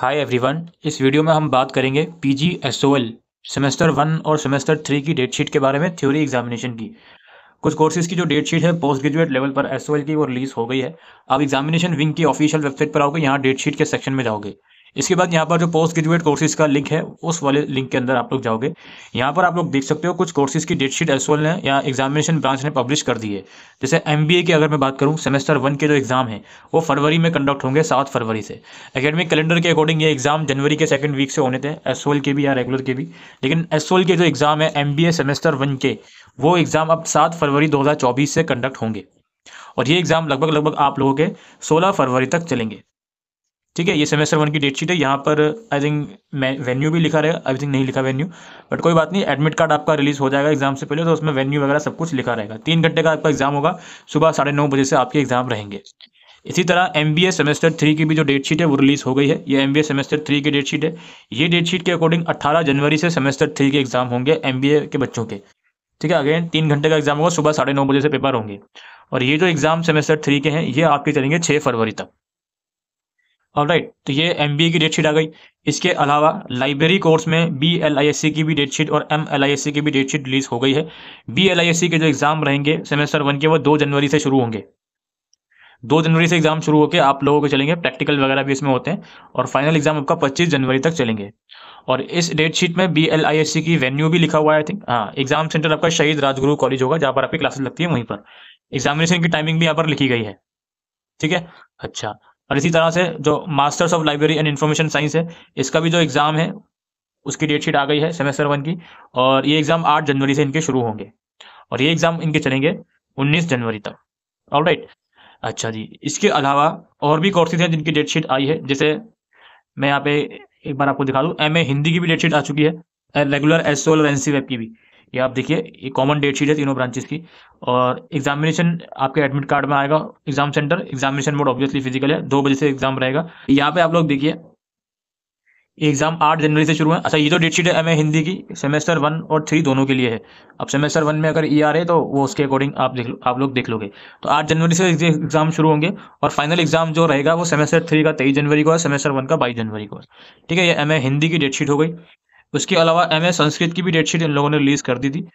hi everyone इस video में हम बात करेंगे पीजीएसओएल सेमेस्टर वन और सेमेस्टर थ्री की डेट शीट के बारे में थ्योरी एग्जामिनेशन की कुछ कोर्सेज की जो डेट शीट है पोस्ट ग्रेजुएट लेवल पर एसओएल की वो रिलीज़ हो गई है आप एग्जामिनेशन विंग की ऑफिशियल वेबसाइट पर आओगे यहाँ डेट शीट के सेक्शन में जाओगे इसके बाद यहाँ पर जो पोस्ट ग्रेजुएट कोर्सेज का लिंक है उस वाले लिंक के अंदर आप लोग जाओगे यहाँ पर आप लोग देख सकते हो कुछ कोर्सेज की डेट शीट एस ने या एग्जामिनेशन ब्रांच ने पब्लिश कर दी है जैसे एम की अगर मैं बात करूँ सेमेस्टर वन के जो एग्ज़ाम है वो फरवरी में कंडक्ट होंगे सात फरवरी से अकेडमिक कैलेंडर के अकॉर्डिंग ये एग्ज़ाम जनवरी के सेकेंड वीक से होने थे एस के भी या रेगुलर के भी लेकिन एस के जो एग्ज़ाम है एम सेमेस्टर वन के वो एग्ज़ाम अब सात फरवरी चौबीस से कंडक्ट होंगे और ये एग्ज़ाम लगभग लगभग आप लोगों के सोलह फरवरी तक चलेंगे ठीक है ये सेमेस्टर वन की डेट शीट है यहाँ पर आई थिंक वेन्यू भी लिखा रहेगा आई थिंक नहीं लिखा वेन्यू बट कोई बात नहीं एडमिट कार्ड आपका रिलीज हो जाएगा एग्जाम से पहले तो उसमें वेन्यू वगैरह सब कुछ लिखा रहेगा तीन घंटे का आपका एग्जाम होगा सुबह साढ़े नौ बजे से आपके एग्जाम रहेंगे इसी तरह M B A semester three की भी जो डेट शीट है वो रिलीज़ हो गई है ये M B A semester three की डेट शीट है ये डेट शीट के अकॉर्डिंग 18 जनवरी से सेमेस्टर थ्री के एग्जाम होंगे एम के बच्चों के ठीक है अगेन तीन घंटे का एग्जाम होगा सुबह साढ़े नौ बजे से पेपर होंगे और ये जो एग्जाम सेमेस्टर थ्री के हैं ये आपके चलेंगे छः फरवरी तक और राइट तो ये एम की डेट शीट आ गई इसके अलावा लाइब्रेरी कोर्स में B L I S C की भी डेट शीट और M L I S C की भी डेट शीट रिलीज हो गई है B L I S C के जो एग्ज़ाम रहेंगे सेमेस्टर वन के वो दो जनवरी से शुरू होंगे दो जनवरी से एग्ज़ाम शुरू होकर आप लोगों के चलेंगे प्रैक्टिकल वगैरह भी इसमें होते हैं और फाइनल एग्ज़ाम आपका पच्चीस जनवरी तक चलेंगे और इस डेट शीट में B L I S C की वेन्यू भी लिखा हुआ है आई थिंक हाँ एग्ज़ाम सेंटर आपका शहीद राजगुरु कॉलेज होगा जहाँ पर आपकी क्लासेस लगती है वहीं पर एग्जामिनेशन की टाइमिंग भी यहाँ पर लिखी गई है ठीक है अच्छा और इसी तरह से जो masters of library and information science है इसका भी जो एग्ज़ाम है उसकी डेट शीट आ गई है सेमेस्टर वन की और ये एग्ज़ाम आठ जनवरी से इनके शुरू होंगे और ये एग्ज़ाम इनके चलेंगे उन्नीस जनवरी तक ऑल राइट अच्छा जी इसके अलावा और भी कोर्सेज हैं जिनकी डेट शीट आई है जैसे मैं यहाँ पे एक बार आपको दिखा दूँ एम हिंदी की भी डेट शीट आ चुकी है रेगुलर एस सोल और एन वेब e की भी ये आप देखिए ये कॉमन डेट शीट है तीनों ब्रांचेस की और एग्जामिनेशन आपके एडमिट कार्ड में आएगा exam centre examination mode obviously physical है दो बजे से एग्जाम रहेगा यहाँ पे आप लोग देखिए एग्जाम आठ जनवरी से शुरू है अच्छा ये जो तो डेट शीट है एम हिंदी की सेमेस्टर वन और थ्री दोनों के लिए है अब सेमेस्टर वन में अगर ई आ रहे तो वो उसके अकॉर्डिंग आप देख आप लोग देख लोगे तो आठ जनवरी से एग्जाम शुरू होंगे और फाइनल एग्जाम जो रहेगा वो सेमेस्टर थ्री का तेईस जनवरी को है सेमेस्टर वन का बाईस जनवरी को ठीक है ये एम हिंदी की डेट शीट हो गई उसके अलावा एम संस्कृत की भी डेट शीट इन लोगों ने रिलीज कर दी थी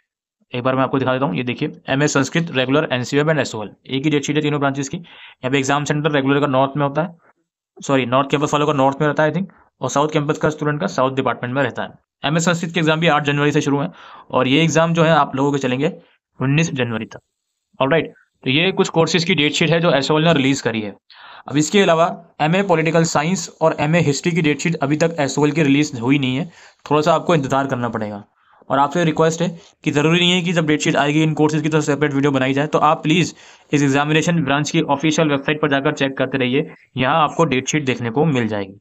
एक बार मैं आपको दिखा देता हूँ ये देखिए M Sanskrit regular N C and S एक ही डेट शीट है तीनों ब्रांचेस की यहाँ पे एग्जाम सेंटर रेगुलर का नॉर्थ में होता है सॉरी नॉर्थ कैंपस वालों का नॉर्थ में रहता है आई थिंक और साउथ कैंपस का स्टूडेंट का साउथ डिपार्टमेंट में रहता है एम एस संस्कृत के एग्जाम भी आठ जनवरी से शुरू है और ये एग्जाम जो है आप लोगों के चलेंगे उन्नीस जनवरी तक और राइट तो ये कुछ कोर्सेज की डेट शीट है जो एस ने रिलीज करी है अब इसके अलावा एम ए पोलिटिकल साइंस और एम ए हिस्ट्री की डेटशीट अभी तक एस की रिलीज़ हुई नहीं है थोड़ा सा आपको इंतजार करना पड़ेगा और आपसे रिक्वेस्ट है कि ज़रूरी नहीं है कि जब डेटशीट आएगी इन कोर्सेज की तो सेपरेट वीडियो बनाई जाए तो आप प्लीज़ इस एग्जामिनेशन ब्रांच की ऑफिशियल वेबसाइट पर जाकर चेक करते रहिए यहाँ आपको डेटशीट देखने को मिल जाएगी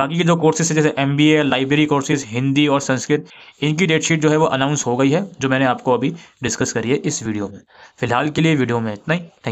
बाकी के जो कोर्सेज है जैसे एम लाइब्रेरी कोर्सेज हिंदी और संस्कृत इनकी डेटशीट जो है वो अनाउंस हो गई है जो मैंने आपको अभी डिस्कस करी है इस वीडियो में फिलहाल के लिए वीडियो में इतना ही थैंक